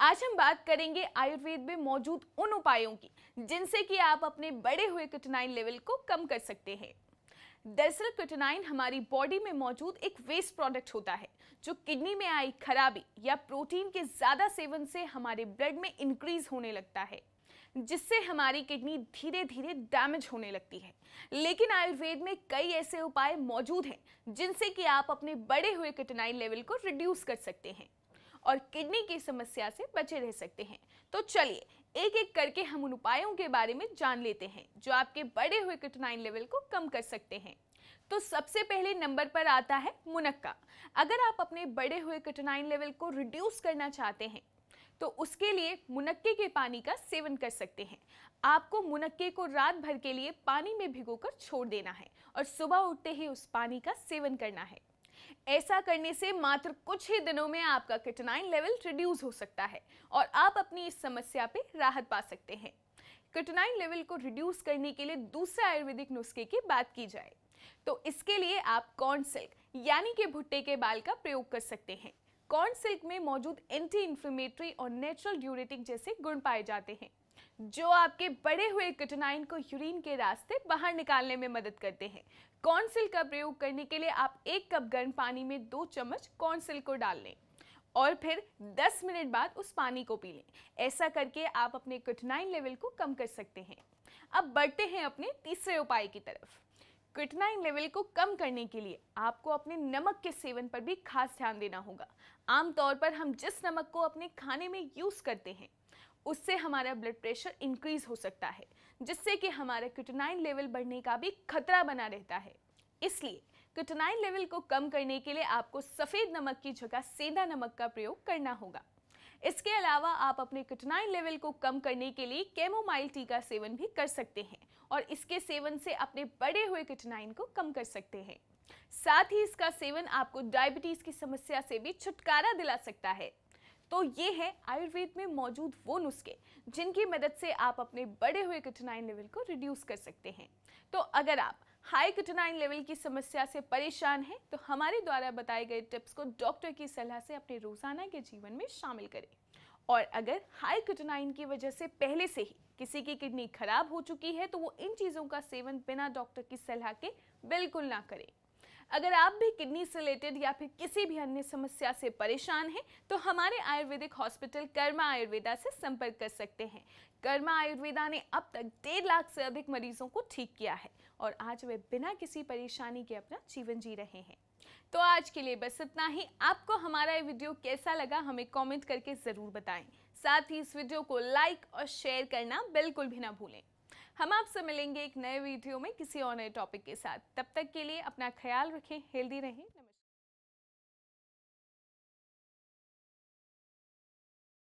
आज हम बात करेंगे आयुर्वेद में मौजूद उन उपायों की जिनसे कि आप अपने बढ़े हुए क्रिटिनाइन लेवल को कम कर सकते हैं दरअसल क्रिटिनाइन हमारी बॉडी में मौजूद एक वेस्ट प्रोडक्ट होता है जो किडनी में आई खराबी या प्रोटीन के ज़्यादा सेवन से हमारे ब्लड में इंक्रीज होने लगता है जिससे हमारी किडनी धीरे धीरे डैमेज होने लगती है लेकिन आयुर्वेद में कई ऐसे उपाय मौजूद हैं जिनसे कि आप अपने बढ़े हुए किटनाइन लेवल को रिड्यूस कर सकते हैं और किडनी की समस्या से बचे रह सकते हैं तो चलिए एक एक करके हम उन उपायों के बारे में जान लेते हैं जो आपके बढ़े हुए किटनाइन लेवल को कम कर सकते हैं तो सबसे पहले नंबर पर आता है मुनक्का अगर आप अपने बढ़े हुए किटनाइन लेवल को रिड्यूस करना चाहते हैं तो उसके लिए मुनक्के के पानी का सेवन कर सकते हैं आपको मुनक्के को रात भर के लिए पानी में भिगोकर छोड़ देना है और सुबह उठते ही उस पानी का सेवन करना है ऐसा करने से मात्र कुछ ही दिनों में आपका किटनाइन लेवल रिड्यूस हो सकता है और आप अपनी इस समस्या पे राहत पा सकते हैं किटनाइन लेवल को रिड्यूस करने के लिए दूसरे आयुर्वेदिक नुस्खे की बात की जाए तो इसके लिए आप कॉर्न सिल्क यानी कि भुट्टे के बाल का प्रयोग कर सकते हैं कॉर्न सिल्क में मौजूद एंटी इन्फ्लेमेटरी और नेचुरल ड्यूरेटिक जैसे गुण पाए जाते हैं जो आपके बड़े हुए किटनाइन को यूरिन के रास्ते बाहर निकालने में मदद करते हैं कौनसिल का प्रयोग करने के लिए आप एक कप गर्म पानी में दो चम्मच कॉन्सिल को डाल लें और फिर 10 मिनट बाद उस पानी को पी लें ऐसा करके आप अपने क्विटनाइन लेवल को कम कर सकते हैं अब बढ़ते हैं अपने तीसरे उपाय की तरफ क्विटनाइन लेवल को कम करने के लिए आपको अपने नमक के सेवन पर भी खास ध्यान देना होगा आमतौर पर हम जिस नमक को अपने खाने में यूज़ करते हैं उससे हमारा ब्लड प्रेशर इंक्रीज हो सकता है जिससे कि हमारा क्यूटनाइन लेवल बढ़ने का भी खतरा बना रहता है इसलिए क्यूटनाइन लेवल को कम करने के लिए आपको सफ़ेद नमक की जगह सेंधा नमक का प्रयोग करना होगा इसके अलावा आप अपने क्यूटनाइन लेवल को कम करने के लिए कैमोमाइल टी का सेवन भी कर सकते हैं और इसके सेवन से अपने बढ़े हुए क्यूटनाइन को कम कर सकते हैं साथ ही इसका सेवन आपको डायबिटीज़ की समस्या से भी छुटकारा दिला सकता है तो ये है आयुर्वेद में मौजूद वो नुस्खे जिनकी मदद से आप अपने बढ़े हुए कठिनाई लेवल को रिड्यूस कर सकते हैं तो अगर आप हाई कठिनाई लेवल की समस्या से परेशान हैं तो हमारे द्वारा बताए गए टिप्स को डॉक्टर की सलाह से अपने रोज़ाना के जीवन में शामिल करें और अगर हाई कठिनाइन की वजह से पहले से ही किसी की किडनी खराब हो चुकी है तो वो इन चीज़ों का सेवन बिना डॉक्टर की सलाह के बिल्कुल ना करें अगर आप भी किडनी से रिलेटेड या फिर किसी भी अन्य समस्या से परेशान हैं तो हमारे आयुर्वेदिक हॉस्पिटल कर्मा आयुर्वेदा से संपर्क कर सकते हैं कर्मा आयुर्वेदा ने अब तक डेढ़ लाख से अधिक मरीजों को ठीक किया है और आज वे बिना किसी परेशानी के अपना जीवन जी रहे हैं तो आज के लिए बस इतना ही आपको हमारा ये वीडियो कैसा लगा हमें कमेंट करके ज़रूर बताएं साथ ही इस वीडियो को लाइक और शेयर करना बिल्कुल भी ना भूलें हम आपसे मिलेंगे एक नए वीडियो में किसी और नए टॉपिक के साथ तब तक के लिए अपना ख्याल रखें हेल्दी रहें नमस्कार